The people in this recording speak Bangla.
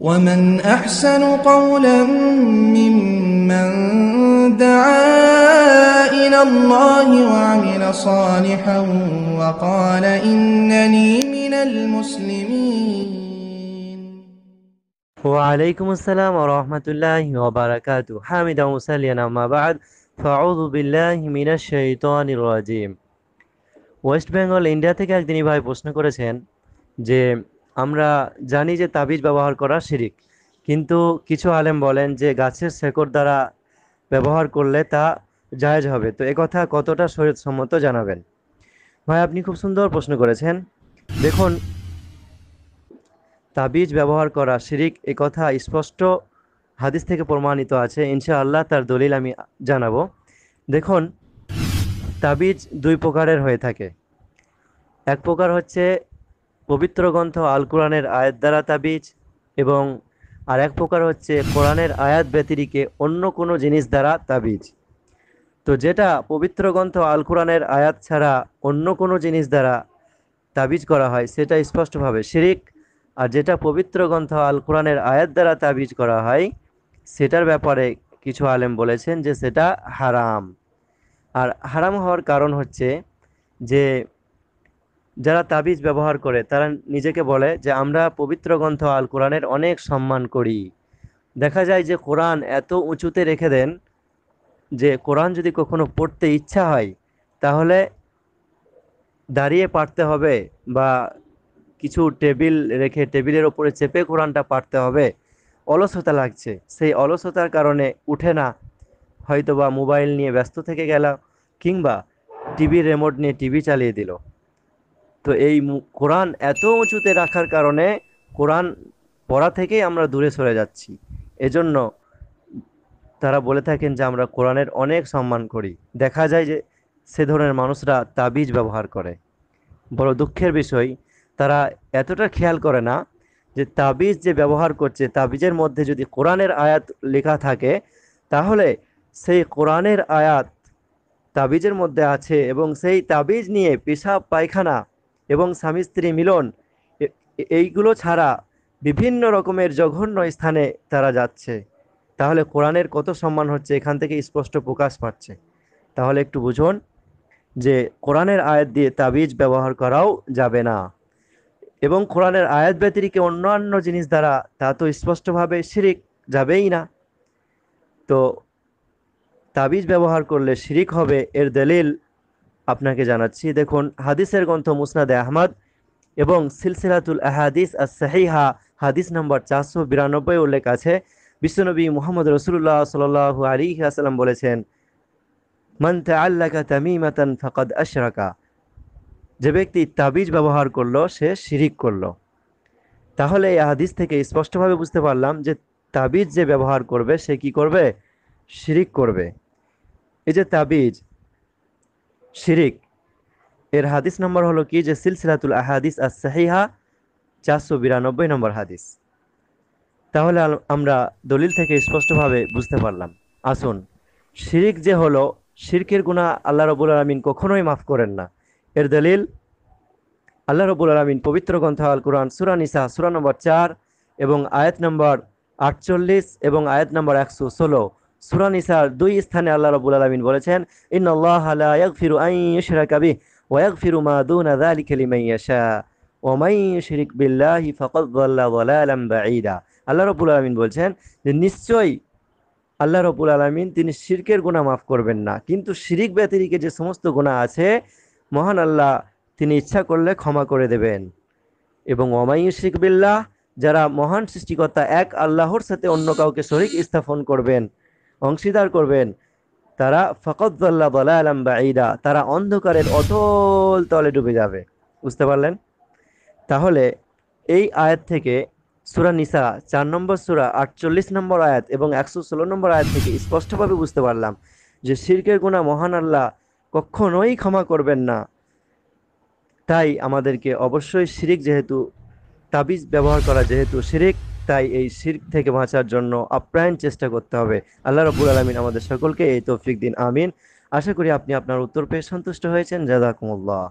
ومن أحسن قولا ممن دعا إلى الله وعمل صالحا وقال إنني من المسلمين وعليكم السلام ورحمة الله وبركاته حامد وسلينا ما بعد فعوذ بالله من الشيطان الرجيم ওয়েস্ট বেঙ্গল ইন্ডিয়া থেকে একদিনই ভাই প্রশ্ন করেছেন যে আমরা জানি যে তাবিজ ব্যবহার করা শিরিক কিন্তু কিছু আলেম বলেন যে গাছের শেকড় দ্বারা ব্যবহার করলে তা জায়জ হবে তো কথা কতটা সম্মত জানাবেন ভাই আপনি খুব সুন্দর প্রশ্ন করেছেন দেখুন তাবিজ ব্যবহার করা শিরিক কথা স্পষ্ট হাদিস থেকে প্রমাণিত আছে ইনশাআল্লাহ তার দলিল আমি জানাবো দেখুন তাবিজ দুই প্রকারের হয়ে থাকে এক প্রকার হচ্ছে পবিত্র গ্রন্থ আল কোরআনের আয়াত দ্বারা তাবিজ এবং আর এক প্রকার হচ্ছে কোরআনের আয়াত ব্যতিরিকে অন্য কোনো জিনিস দ্বারা তাবিজ তো যেটা পবিত্র গ্রন্থ আল কোরআনের আয়াত ছাড়া অন্য কোনো জিনিস দ্বারা তাবিজ করা হয় সেটা স্পষ্টভাবে শিরিক আর যেটা পবিত্র গ্রন্থ আল কোরআনের আয়াত দ্বারা তাবিজ করা হয় সেটার ব্যাপারে কিছু আলেম বলেছেন যে সেটা হারাম আর হারাম হওয়ার কারণ হচ্ছে যে যারা তাবিজ ব্যবহার করে তারা নিজেকে বলে যে আমরা পবিত্র গ্রন্থ আল কোরআনের অনেক সম্মান করি দেখা যায় যে কোরআন এত উঁচুতে রেখে দেন যে কোরআন যদি কখনো পড়তে ইচ্ছা হয় তাহলে দাঁড়িয়ে পারতে হবে বা কিছু টেবিল রেখে টেবিলের ওপরে চেপে কোরআনটা পারতে হবে অলসতা লাগছে সেই অলসতার কারণে উঠে না হয়তোবা মোবাইল নিয়ে ব্যস্ত থেকে গেল কিংবা টিভি রেমোট নিয়ে টিভি চালিয়ে দিল তো এই কোরআন এত উঁচুতে রাখার কারণে কোরআন পড়া থেকেই আমরা দূরে সরে যাচ্ছি এজন্য তারা বলে থাকেন যে আমরা কোরআনের অনেক সম্মান করি দেখা যায় যে সে ধরনের মানুষরা তাবিজ ব্যবহার করে বড় দুঃখের বিষয় তারা এতটা খেয়াল করে না যে তাবিজ যে ব্যবহার করছে তাবিজের মধ্যে যদি কোরআনের আয়াত লেখা থাকে তাহলে সেই কোরআনের আয়াত তাবিজের মধ্যে আছে এবং সেই তাবিজ নিয়ে পেশাব পায়খানা এবং স্বামী স্ত্রী মিলন এইগুলো ছাড়া বিভিন্ন রকমের জঘন্য স্থানে তারা যাচ্ছে তাহলে কোরআনের কত সম্মান হচ্ছে এখান থেকে স্পষ্ট প্রকাশ পাচ্ছে তাহলে একটু বুঝুন যে কোরআনের আয়াত দিয়ে তাবিজ ব্যবহার করাও যাবে না এবং কোরআনের আয়াত ব্যতিরিকে অন্যান্য জিনিস দ্বারা তা তো স্পষ্টভাবে শিরিক যাবেই না তো তাবিজ ব্যবহার করলে শিরিক হবে এর দলিল আপনাকে জানাচ্ছি দেখুন হাদিসের গ্রন্থ মুসনাদে আহমদ এবং সিলসিলাতুল আহাদিস আর সাহিহা হাদিস নম্বর চারশো বিরানব্বই উল্লেখ আছে বিশ্বনবী মোহাম্মদ রসুল্লাহ সাল আলী আসালাম বলেছেন মানতে আল্লাকা তামিমাতান ফাকাদ আশরাকা যে ব্যক্তি তাবিজ ব্যবহার করল সে শিরিক করল তাহলে এই হাদিস থেকে স্পষ্টভাবে বুঝতে পারলাম যে তাবিজ যে ব্যবহার করবে সে কি করবে শিরিক করবে এই যে তাবিজ শিরিক এর হাদিস নম্বর হলো কি যে সিলসিলাতুল আহাদিস আর সাহিহা চারশো বিরানব্বই নম্বর হাদিস তাহলে আমরা দলিল থেকে স্পষ্টভাবে বুঝতে পারলাম আসুন শিরিক যে হলো শিরকের গুণা আল্লাহ রবুল আলমিন কখনোই মাফ করেন না এর দলিল আল্লাহ রবুল আলমিন পবিত্র গ্রন্থ আল কোরআন সুরানিসা সুরা নম্বর চার এবং আয়াত নম্বর আটচল্লিশ এবং আয়াত নম্বর একশো ষোলো সুরানিসার দুই স্থানে আল্লাহ রবুল আলমিন বলেছেন ইন আল্লাহ ফিরু কাবি ওয়াক ফিরু মা দুনা আলী শিরিক আল্লাহ রবুল আলমিন বলছেন যে নিশ্চয়ই আল্লাহ রবুল আলমিন তিনি শিরকের গুণা মাফ করবেন না কিন্তু শিরিক ব্যতিরিকে যে সমস্ত গুণা আছে মহান আল্লাহ তিনি ইচ্ছা করলে ক্ষমা করে দেবেন এবং অমাই শিরিক বিল্লাহ যারা মহান সৃষ্টিকর্তা এক আল্লাহর সাথে অন্য কাউকে শরিক স্থাপন করবেন অংশীদার করবেন তারা ফকতল্লা বলা আলাম বাঈদা তারা অন্ধকারের অতল তলে ডুবে যাবে বুঝতে পারলেন তাহলে এই আয়াত থেকে সুরা নিসা চার নম্বর সুরা আটচল্লিশ নম্বর আয়াত এবং একশো ষোলো নম্বর আয়াত থেকে স্পষ্টভাবে বুঝতে পারলাম যে শির্কের গুণা মহান আল্লাহ কখনোই ক্ষমা করবেন না তাই আমাদেরকে অবশ্যই শিরিক যেহেতু তাবিজ ব্যবহার করা যেহেতু শিরিক তাই এই শির্ক থেকে বাঁচার জন্য আপ্রাণ চেষ্টা করতে হবে আল্লাহ রবুল আলমিন আমাদের সকলকে এই তৌফিক দিন আমিন আশা করি আপনি আপনার উত্তর পেয়ে সন্তুষ্ট হয়েছেন জাদাকুমুল্লাহ